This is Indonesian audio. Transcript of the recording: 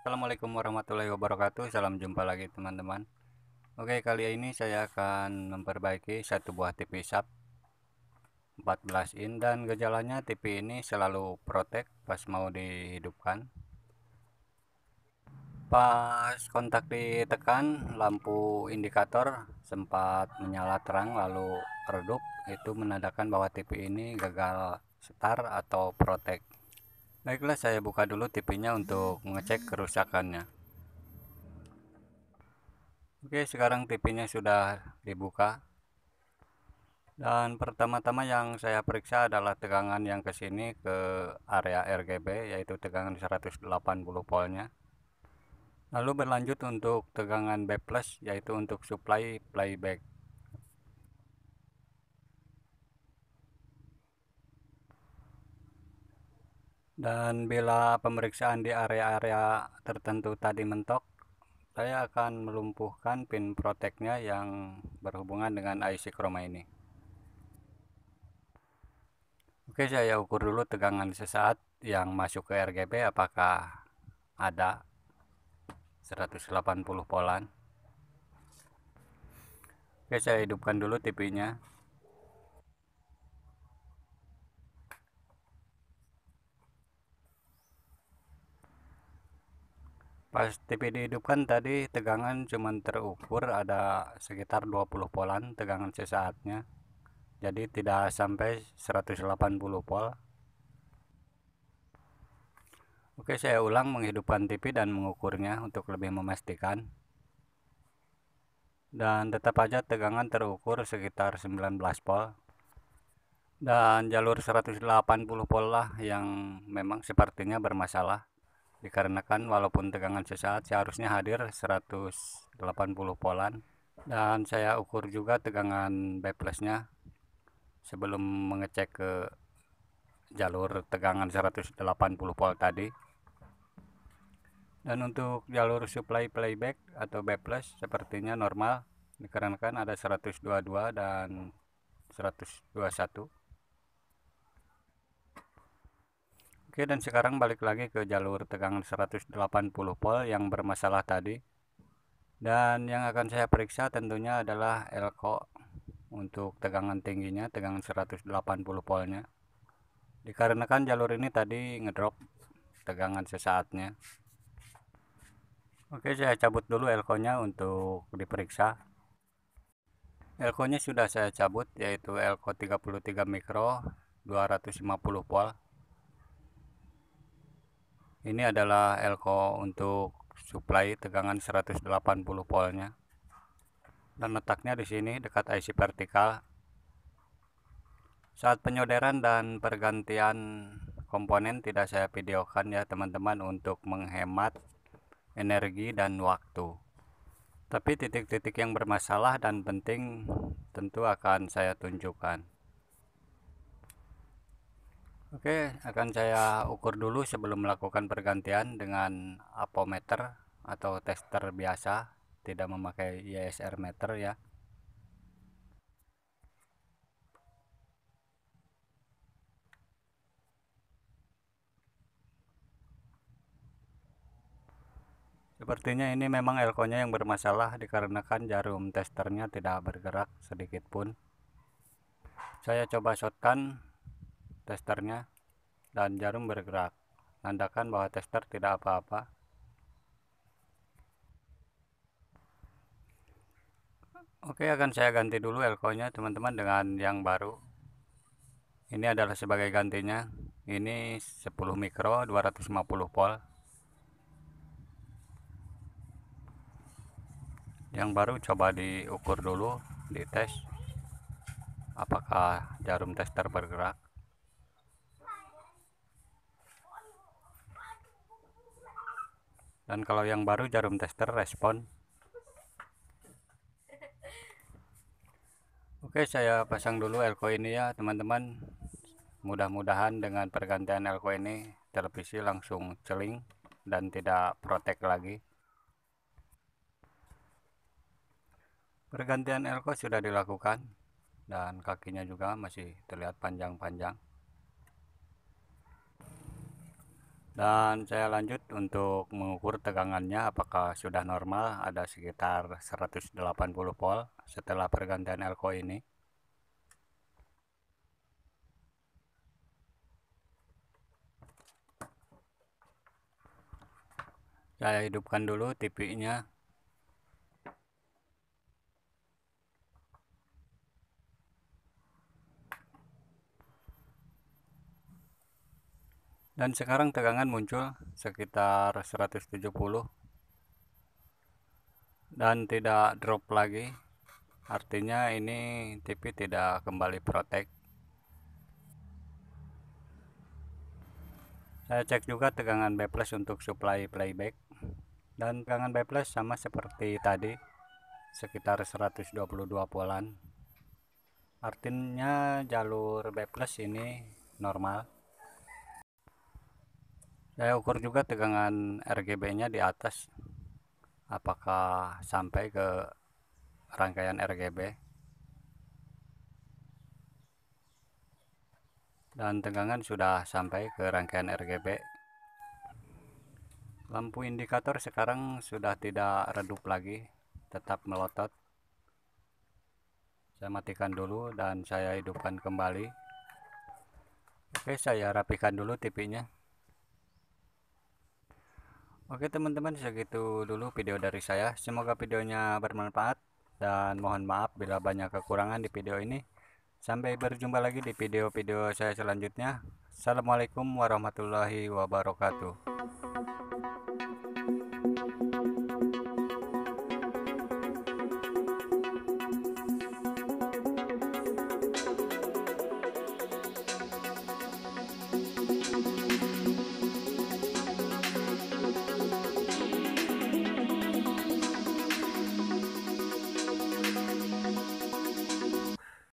Assalamualaikum warahmatullahi wabarakatuh Salam jumpa lagi teman-teman Oke kali ini saya akan memperbaiki satu buah TV sub 14 in dan gejalanya TV ini selalu protek pas mau dihidupkan Pas kontak ditekan, lampu indikator sempat menyala terang lalu redup. Itu menandakan bahwa TV ini gagal start atau protect. Baiklah, saya buka dulu TV-nya untuk mengecek kerusakannya. Oke, sekarang TV-nya sudah dibuka. Dan pertama-tama yang saya periksa adalah tegangan yang ke sini ke area RGB yaitu tegangan 180 voltnya. Lalu berlanjut untuk tegangan B+, yaitu untuk supply playback. Dan bila pemeriksaan di area-area tertentu tadi mentok, saya akan melumpuhkan pin proteknya yang berhubungan dengan IC chroma ini. Oke, saya ukur dulu tegangan sesaat yang masuk ke RGB apakah ada 180 polan oke saya hidupkan dulu TV nya pas TV dihidupkan tadi tegangan cuma terukur ada sekitar 20 polan tegangan sesaatnya jadi tidak sampai 180 pol Oke, saya ulang menghidupkan TV dan mengukurnya untuk lebih memastikan. Dan tetap aja tegangan terukur sekitar 19 volt. Dan jalur 180 volt lah yang memang sepertinya bermasalah. Dikarenakan walaupun tegangan sesaat seharusnya hadir 180 volt Dan saya ukur juga tegangan B plusnya sebelum mengecek ke jalur tegangan 180 volt tadi dan untuk jalur supply playback atau B+, sepertinya normal dikarenakan ada 122 dan 121. Oke, dan sekarang balik lagi ke jalur tegangan 180 volt yang bermasalah tadi. Dan yang akan saya periksa tentunya adalah elko untuk tegangan tingginya, tegangan 180 voltnya. Dikarenakan jalur ini tadi ngedrop tegangan sesaatnya Oke, saya cabut dulu elko nya untuk diperiksa. elko nya sudah saya cabut yaitu elko 33 mikro 250 volt. Ini adalah elko untuk supply tegangan 180 voltnya. Dan letaknya di sini dekat IC vertikal. Saat penyoderan dan pergantian komponen tidak saya videokan ya teman-teman untuk menghemat energi, dan waktu. Tapi titik-titik yang bermasalah dan penting tentu akan saya tunjukkan. Oke, akan saya ukur dulu sebelum melakukan pergantian dengan apometer atau tester biasa, tidak memakai ISR meter ya. Sepertinya ini memang elkonya yang bermasalah dikarenakan jarum testernya tidak bergerak sedikit pun. Saya coba shotkan testernya dan jarum bergerak, nandakan bahwa tester tidak apa-apa. Oke, akan saya ganti dulu elkonya teman-teman dengan yang baru. Ini adalah sebagai gantinya. Ini 10 mikro 250 volt. yang baru coba diukur dulu dites apakah jarum tester bergerak dan kalau yang baru jarum tester respon Oke saya pasang dulu elko ini ya teman-teman mudah-mudahan dengan pergantian elko ini televisi langsung celing dan tidak protek lagi Pergantian elko sudah dilakukan dan kakinya juga masih terlihat panjang-panjang. Dan saya lanjut untuk mengukur tegangannya apakah sudah normal ada sekitar 180 volt setelah pergantian elko ini. Saya hidupkan dulu TV-nya dan sekarang tegangan muncul sekitar 170 dan tidak drop lagi artinya ini TV tidak kembali protek saya cek juga tegangan B plus untuk supply playback dan tegangan B plus sama seperti tadi sekitar 122 polan artinya jalur B plus ini normal saya ukur juga tegangan RGB-nya di atas. Apakah sampai ke rangkaian RGB? Dan tegangan sudah sampai ke rangkaian RGB. Lampu indikator sekarang sudah tidak redup lagi, tetap melotot. Saya matikan dulu dan saya hidupkan kembali. Oke, saya rapikan dulu TV-nya. Oke teman-teman segitu dulu video dari saya semoga videonya bermanfaat dan mohon maaf bila banyak kekurangan di video ini sampai berjumpa lagi di video-video saya selanjutnya Assalamualaikum warahmatullahi wabarakatuh